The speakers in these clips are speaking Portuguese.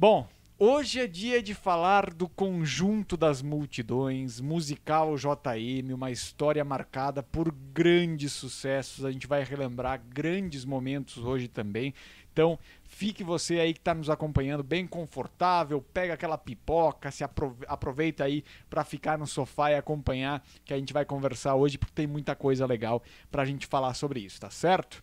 Bom, hoje é dia de falar do conjunto das multidões, musical JM, uma história marcada por grandes sucessos. A gente vai relembrar grandes momentos hoje também. Então, fique você aí que está nos acompanhando bem confortável, pega aquela pipoca, se aproveita aí para ficar no sofá e acompanhar que a gente vai conversar hoje, porque tem muita coisa legal para a gente falar sobre isso, tá certo?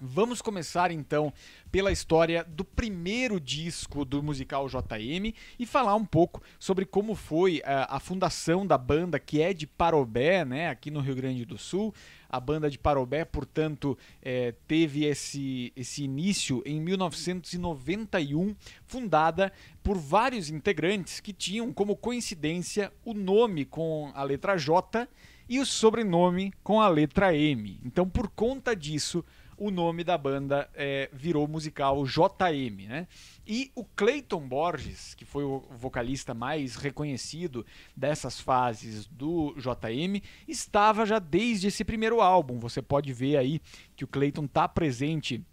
Vamos começar então pela história do primeiro disco do musical JM e falar um pouco sobre como foi a, eh, a fundação da banda que é de Parobé, né, aqui no Rio Grande do Sul. A banda de Parobé, portanto, é, teve esse, esse início em 1991, fundada por vários integrantes que tinham como coincidência o nome com a letra J e o sobrenome com a letra M. Então, por conta disso, o nome da banda é, virou musical JM, né? E o Clayton Borges, que foi o vocalista mais reconhecido dessas fases do JM, estava já desde esse primeiro álbum. Você pode ver aí que o Clayton está presente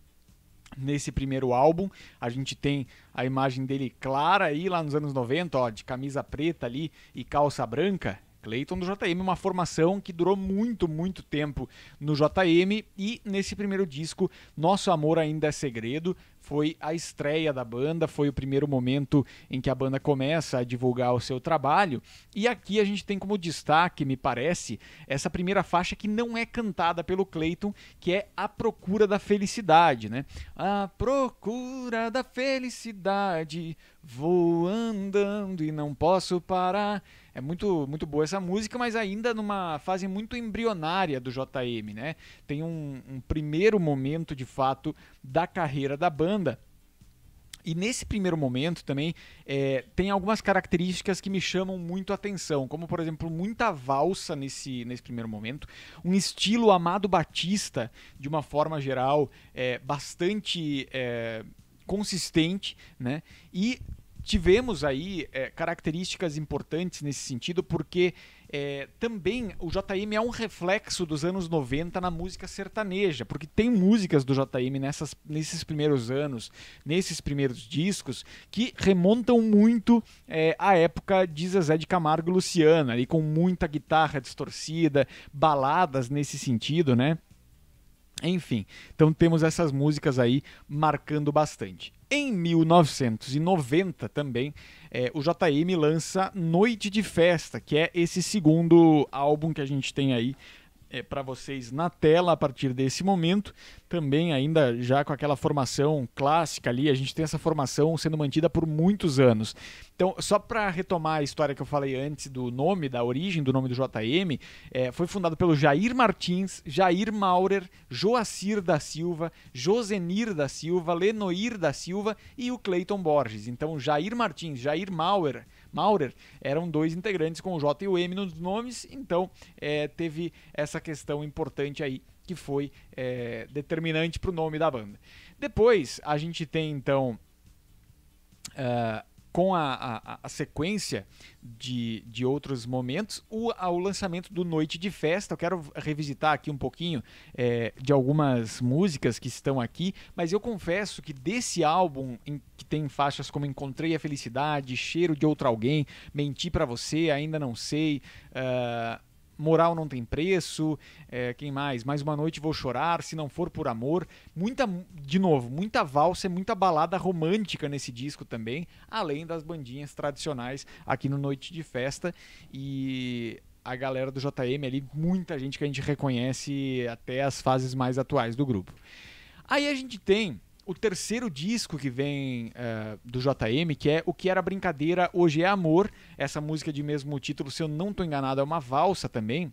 nesse primeiro álbum. A gente tem a imagem dele clara aí lá nos anos 90, ó, de camisa preta ali e calça branca. Clayton do JM, uma formação que durou muito, muito tempo no JM e nesse primeiro disco, Nosso Amor Ainda é Segredo, foi a estreia da banda, foi o primeiro momento em que a banda começa a divulgar o seu trabalho. E aqui a gente tem como destaque, me parece, essa primeira faixa que não é cantada pelo Clayton, que é A Procura da Felicidade, né? A Procura da Felicidade, vou andando e não posso parar. É muito, muito boa essa música, mas ainda numa fase muito embrionária do JM, né? Tem um, um primeiro momento, de fato, da carreira da banda Irlanda. E nesse primeiro momento também é, tem algumas características que me chamam muito a atenção, como por exemplo muita valsa nesse, nesse primeiro momento, um estilo Amado Batista de uma forma geral é, bastante é, consistente, né? E tivemos aí é, características importantes nesse sentido porque é, também o JM é um reflexo dos anos 90 na música sertaneja, porque tem músicas do JM nessas, nesses primeiros anos, nesses primeiros discos, que remontam muito é, à época de Zezé de Camargo e Luciana, ali com muita guitarra distorcida, baladas nesse sentido, né? Enfim, então temos essas músicas aí marcando bastante. Em 1990 também, é, o JM lança Noite de Festa, que é esse segundo álbum que a gente tem aí é, para vocês na tela a partir desse momento. Também ainda já com aquela formação clássica ali, a gente tem essa formação sendo mantida por muitos anos. Então, só para retomar a história que eu falei antes do nome, da origem do nome do JM, é, foi fundado pelo Jair Martins, Jair Maurer, Joacir da Silva, Josenir da Silva, Lenoir da Silva e o Cleiton Borges. Então, Jair Martins, Jair Maurer, Maurer, eram dois integrantes com o J e o M nos nomes, então é, teve essa questão importante aí que foi é, determinante para o nome da banda. Depois a gente tem então uh, com a, a, a, sequência de, de outros momentos, o lançamento do Noite de Festa. Eu quero revisitar aqui um pouquinho é, de algumas músicas que estão aqui, mas eu confesso que desse álbum, em, que tem faixas como Encontrei a Felicidade, Cheiro de Outro Alguém, Menti para Você, Ainda Não Sei. Uh, Moral Não Tem Preço, é, quem mais? Mais Uma Noite Vou Chorar, Se Não For Por Amor. Muita, de novo, muita valsa, muita balada romântica nesse disco também, além das bandinhas tradicionais aqui no Noite de Festa. E a galera do JM ali, muita gente que a gente reconhece até as fases mais atuais do grupo. Aí a gente tem o terceiro disco que vem eh, do JM, que é O Que Era Brincadeira, Hoje é Amor. Essa música é de mesmo título, se eu não estou enganado, é uma valsa também.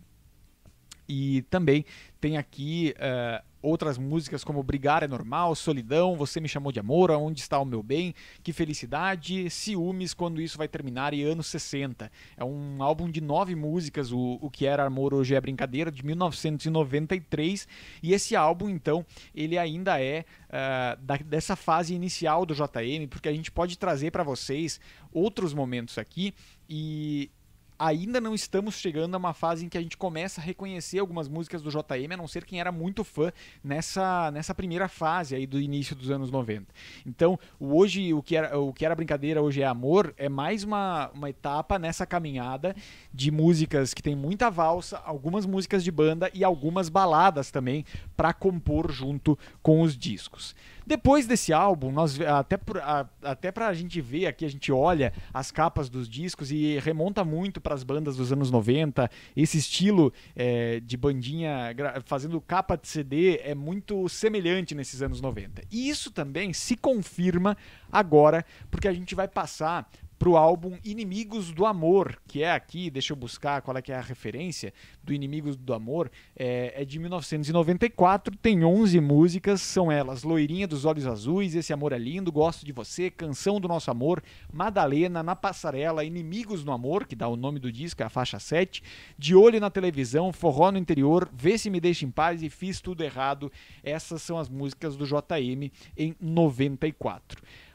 E também tem aqui uh, outras músicas como Brigar é Normal, Solidão, Você Me Chamou de Amor, Onde Está o Meu Bem, Que Felicidade, Ciúmes, Quando Isso Vai Terminar e Anos 60. É um álbum de nove músicas, o, o que era Amor Hoje é Brincadeira, de 1993. E esse álbum, então, ele ainda é uh, da, dessa fase inicial do JM, porque a gente pode trazer para vocês outros momentos aqui e ainda não estamos chegando a uma fase em que a gente começa a reconhecer algumas músicas do JM, a não ser quem era muito fã nessa, nessa primeira fase aí do início dos anos 90. Então, hoje, o que era, o que era brincadeira, hoje é amor, é mais uma, uma etapa nessa caminhada de músicas que tem muita valsa, algumas músicas de banda e algumas baladas também para compor junto com os discos. Depois desse álbum, nós até por, a, até pra gente ver aqui, a gente olha as capas dos discos e remonta muito para as bandas dos anos 90. Esse estilo é, de bandinha fazendo capa de CD é muito semelhante nesses anos 90. E isso também se confirma agora, porque a gente vai passar para o álbum Inimigos do Amor, que é aqui, deixa eu buscar qual é que é a referência do Inimigos do Amor, é, é de 1994, tem 11 músicas, são elas Loirinha dos Olhos Azuis, Esse Amor é Lindo, Gosto de Você, Canção do Nosso Amor, Madalena, Na Passarela, Inimigos no Amor, que dá o nome do disco, é a faixa 7, De Olho na Televisão, Forró no Interior, Vê Se Me Deixa em Paz e Fiz Tudo Errado, essas são as músicas do JM em 94.